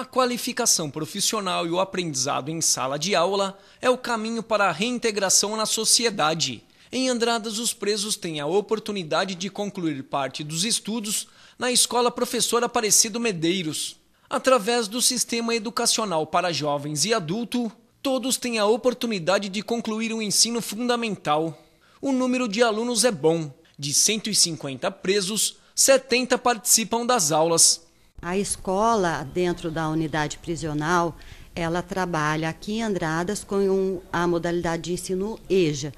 A qualificação profissional e o aprendizado em sala de aula é o caminho para a reintegração na sociedade. Em Andradas, os presos têm a oportunidade de concluir parte dos estudos na Escola Professor Aparecido Medeiros. Através do Sistema Educacional para Jovens e Adulto, todos têm a oportunidade de concluir o um ensino fundamental. O número de alunos é bom. De 150 presos, 70 participam das aulas. A escola, dentro da unidade prisional, ela trabalha aqui em Andradas com um, a modalidade de ensino EJA.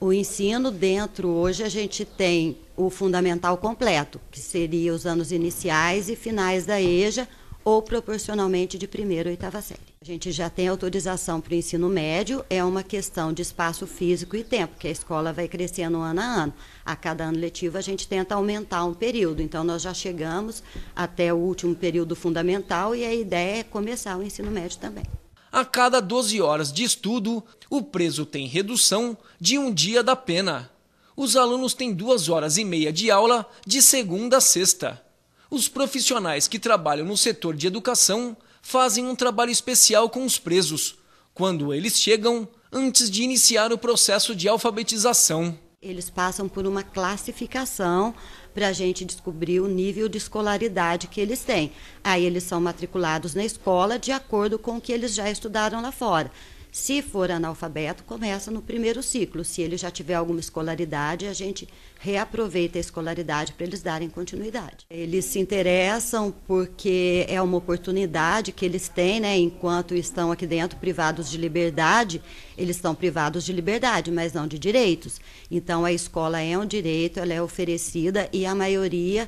O ensino dentro, hoje, a gente tem o fundamental completo, que seria os anos iniciais e finais da EJA, ou proporcionalmente de primeira ou oitava série. A gente já tem autorização para o ensino médio, é uma questão de espaço físico e tempo, que a escola vai crescendo ano a ano. A cada ano letivo a gente tenta aumentar um período, então nós já chegamos até o último período fundamental e a ideia é começar o ensino médio também. A cada 12 horas de estudo, o preso tem redução de um dia da pena. Os alunos têm duas horas e meia de aula de segunda a sexta. Os profissionais que trabalham no setor de educação fazem um trabalho especial com os presos, quando eles chegam antes de iniciar o processo de alfabetização. Eles passam por uma classificação para a gente descobrir o nível de escolaridade que eles têm. Aí eles são matriculados na escola de acordo com o que eles já estudaram lá fora. Se for analfabeto, começa no primeiro ciclo. Se ele já tiver alguma escolaridade, a gente reaproveita a escolaridade para eles darem continuidade. Eles se interessam porque é uma oportunidade que eles têm, né? Enquanto estão aqui dentro privados de liberdade, eles estão privados de liberdade, mas não de direitos. Então a escola é um direito, ela é oferecida e a maioria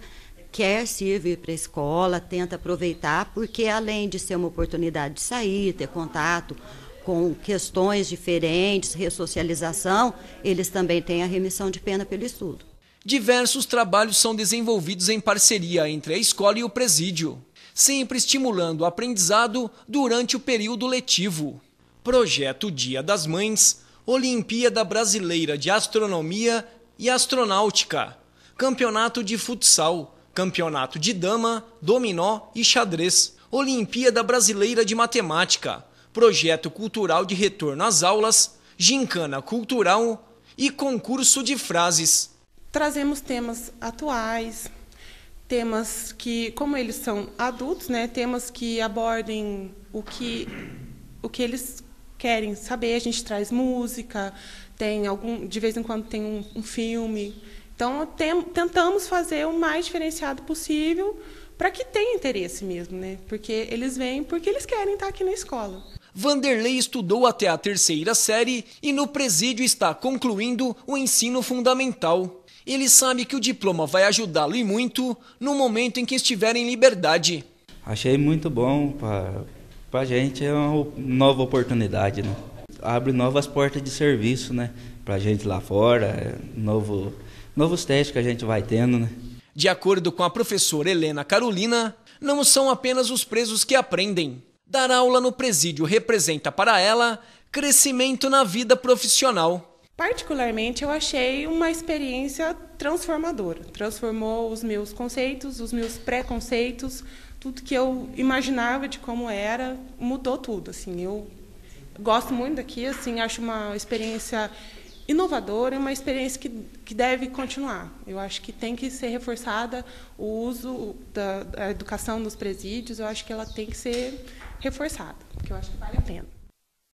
quer servir para a escola, tenta aproveitar, porque além de ser uma oportunidade de sair, ter contato com questões diferentes, ressocialização, eles também têm a remissão de pena pelo estudo. Diversos trabalhos são desenvolvidos em parceria entre a escola e o presídio, sempre estimulando o aprendizado durante o período letivo. Projeto Dia das Mães, Olimpíada Brasileira de Astronomia e Astronáutica, Campeonato de Futsal, Campeonato de Dama, Dominó e Xadrez, Olimpíada Brasileira de Matemática, projeto cultural de retorno às aulas, gincana cultural e concurso de frases. Trazemos temas atuais, temas que, como eles são adultos, né, temas que abordem o que, o que eles querem saber. A gente traz música, tem algum, de vez em quando tem um, um filme. Então, tem, tentamos fazer o mais diferenciado possível para que tenha interesse mesmo, né? Porque eles vêm porque eles querem estar aqui na escola. Vanderlei estudou até a terceira série e no presídio está concluindo o ensino fundamental. Ele sabe que o diploma vai ajudá-lo e muito no momento em que estiver em liberdade. Achei muito bom para a gente, é uma nova oportunidade, né? Abre novas portas de serviço, né? Para a gente lá fora, é novo, novos testes que a gente vai tendo, né? De acordo com a professora Helena Carolina, não são apenas os presos que aprendem, Dar aula no presídio representa para ela crescimento na vida profissional. Particularmente, eu achei uma experiência transformadora. Transformou os meus conceitos, os meus preconceitos, tudo que eu imaginava de como era, mudou tudo. Assim, eu gosto muito daqui, assim, acho uma experiência inovadora é uma experiência que, que deve continuar. Eu acho que tem que ser reforçada o uso da, da educação nos presídios, eu acho que ela tem que ser reforçada, porque eu acho que vale a pena.